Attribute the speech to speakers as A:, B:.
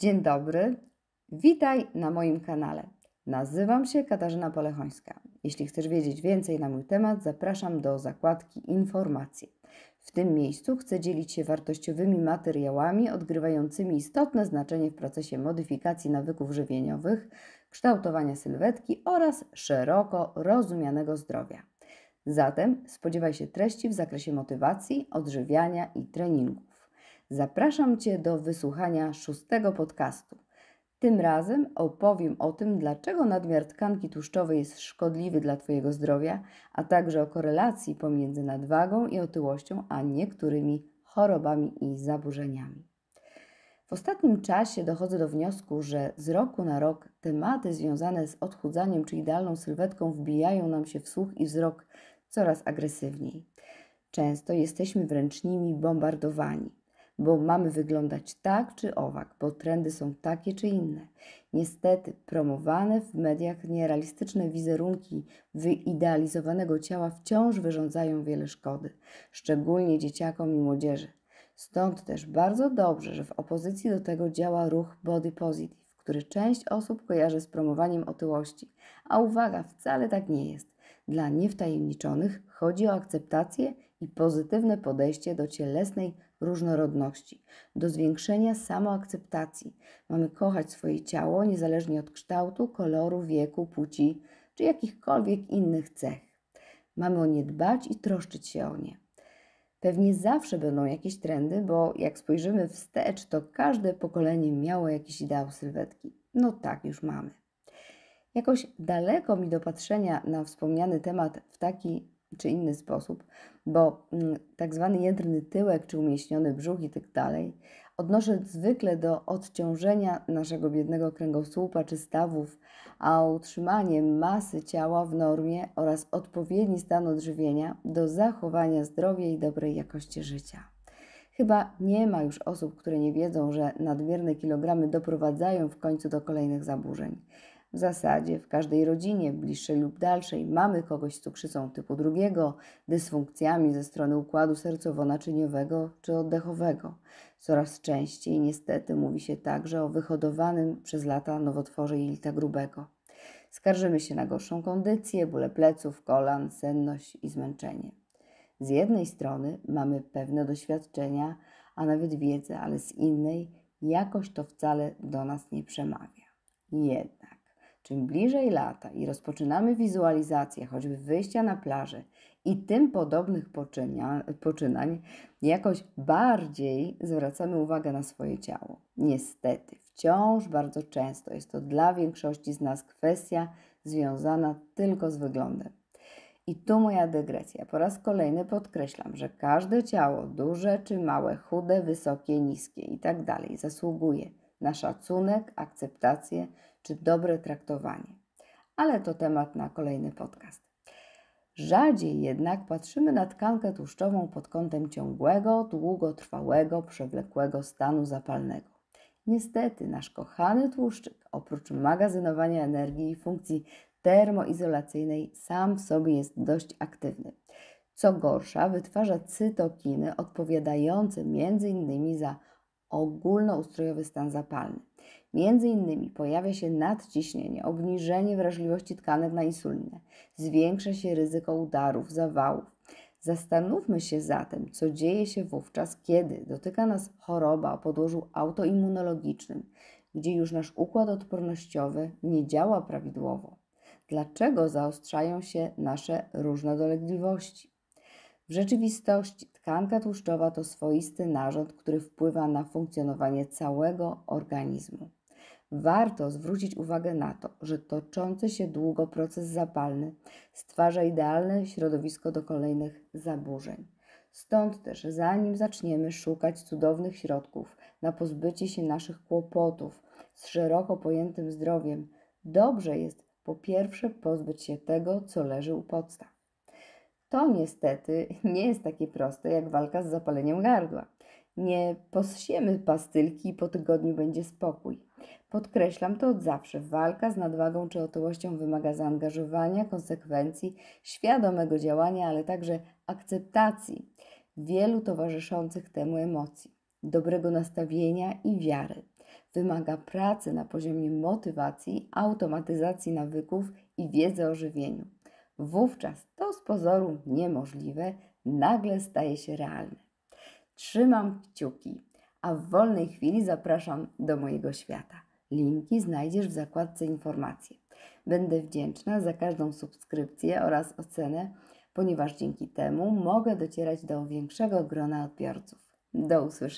A: Dzień dobry, witaj na moim kanale. Nazywam się Katarzyna Polechońska. Jeśli chcesz wiedzieć więcej na mój temat, zapraszam do zakładki Informacje. W tym miejscu chcę dzielić się wartościowymi materiałami odgrywającymi istotne znaczenie w procesie modyfikacji nawyków żywieniowych, kształtowania sylwetki oraz szeroko rozumianego zdrowia. Zatem spodziewaj się treści w zakresie motywacji, odżywiania i treningu. Zapraszam Cię do wysłuchania szóstego podcastu. Tym razem opowiem o tym, dlaczego nadmiar tkanki tłuszczowej jest szkodliwy dla Twojego zdrowia, a także o korelacji pomiędzy nadwagą i otyłością, a niektórymi chorobami i zaburzeniami. W ostatnim czasie dochodzę do wniosku, że z roku na rok tematy związane z odchudzaniem czy idealną sylwetką wbijają nam się w słuch i wzrok coraz agresywniej. Często jesteśmy wręcz nimi bombardowani bo mamy wyglądać tak czy owak, bo trendy są takie czy inne. Niestety, promowane w mediach nierealistyczne wizerunki wyidealizowanego ciała wciąż wyrządzają wiele szkody, szczególnie dzieciakom i młodzieży. Stąd też bardzo dobrze, że w opozycji do tego działa ruch Body Positive, który część osób kojarzy z promowaniem otyłości. A uwaga, wcale tak nie jest. Dla niewtajemniczonych chodzi o akceptację i pozytywne podejście do cielesnej różnorodności, do zwiększenia samoakceptacji. Mamy kochać swoje ciało niezależnie od kształtu, koloru, wieku, płci czy jakichkolwiek innych cech. Mamy o nie dbać i troszczyć się o nie. Pewnie zawsze będą jakieś trendy, bo jak spojrzymy wstecz, to każde pokolenie miało jakiś ideał sylwetki. No tak już mamy. Jakoś daleko mi do patrzenia na wspomniany temat w taki czy inny sposób, bo mm, tak zwany jędrny tyłek czy umieśniony brzuch i tak dalej odnoszę zwykle do odciążenia naszego biednego kręgosłupa czy stawów, a utrzymanie masy ciała w normie oraz odpowiedni stan odżywienia do zachowania zdrowia i dobrej jakości życia. Chyba nie ma już osób, które nie wiedzą, że nadmierne kilogramy doprowadzają w końcu do kolejnych zaburzeń. W zasadzie w każdej rodzinie, bliższej lub dalszej, mamy kogoś z cukrzycą typu drugiego, dysfunkcjami ze strony układu sercowo-naczyniowego czy oddechowego. Coraz częściej niestety mówi się także o wyhodowanym przez lata nowotworze jelita grubego. Skarżymy się na gorszą kondycję, bóle pleców, kolan, senność i zmęczenie. Z jednej strony mamy pewne doświadczenia, a nawet wiedzę, ale z innej jakoś to wcale do nas nie przemawia. Jednak Czym bliżej lata i rozpoczynamy wizualizację choćby wyjścia na plażę i tym podobnych poczynia, poczynań, jakoś bardziej zwracamy uwagę na swoje ciało. Niestety, wciąż bardzo często jest to dla większości z nas kwestia związana tylko z wyglądem. I tu moja dygresja. Po raz kolejny podkreślam, że każde ciało, duże czy małe, chude, wysokie, niskie itd., tak zasługuje na szacunek, akceptację czy dobre traktowanie. Ale to temat na kolejny podcast. Rzadziej jednak patrzymy na tkankę tłuszczową pod kątem ciągłego, długotrwałego, przewlekłego stanu zapalnego. Niestety, nasz kochany tłuszczyk, oprócz magazynowania energii i funkcji termoizolacyjnej, sam w sobie jest dość aktywny. Co gorsza, wytwarza cytokiny odpowiadające m.in. za ogólnoustrojowy stan zapalny. Między innymi pojawia się nadciśnienie, obniżenie wrażliwości tkanek na insulinę, zwiększa się ryzyko udarów, zawałów. Zastanówmy się zatem, co dzieje się wówczas, kiedy dotyka nas choroba o podłożu autoimmunologicznym, gdzie już nasz układ odpornościowy nie działa prawidłowo. Dlaczego zaostrzają się nasze różne dolegliwości? W rzeczywistości tkanka tłuszczowa to swoisty narząd, który wpływa na funkcjonowanie całego organizmu. Warto zwrócić uwagę na to, że toczący się długo proces zapalny stwarza idealne środowisko do kolejnych zaburzeń. Stąd też, zanim zaczniemy szukać cudownych środków na pozbycie się naszych kłopotów z szeroko pojętym zdrowiem, dobrze jest po pierwsze pozbyć się tego, co leży u podstaw. To niestety nie jest takie proste jak walka z zapaleniem gardła. Nie posiemy pastylki i po tygodniu będzie spokój. Podkreślam to od zawsze. Walka z nadwagą czy otyłością wymaga zaangażowania, konsekwencji, świadomego działania, ale także akceptacji wielu towarzyszących temu emocji, dobrego nastawienia i wiary. Wymaga pracy na poziomie motywacji, automatyzacji nawyków i wiedzy o żywieniu. Wówczas to z pozoru niemożliwe nagle staje się realne. Trzymam kciuki, a w wolnej chwili zapraszam do mojego świata. Linki znajdziesz w zakładce informacje. Będę wdzięczna za każdą subskrypcję oraz ocenę, ponieważ dzięki temu mogę docierać do większego grona odbiorców. Do usłyszenia.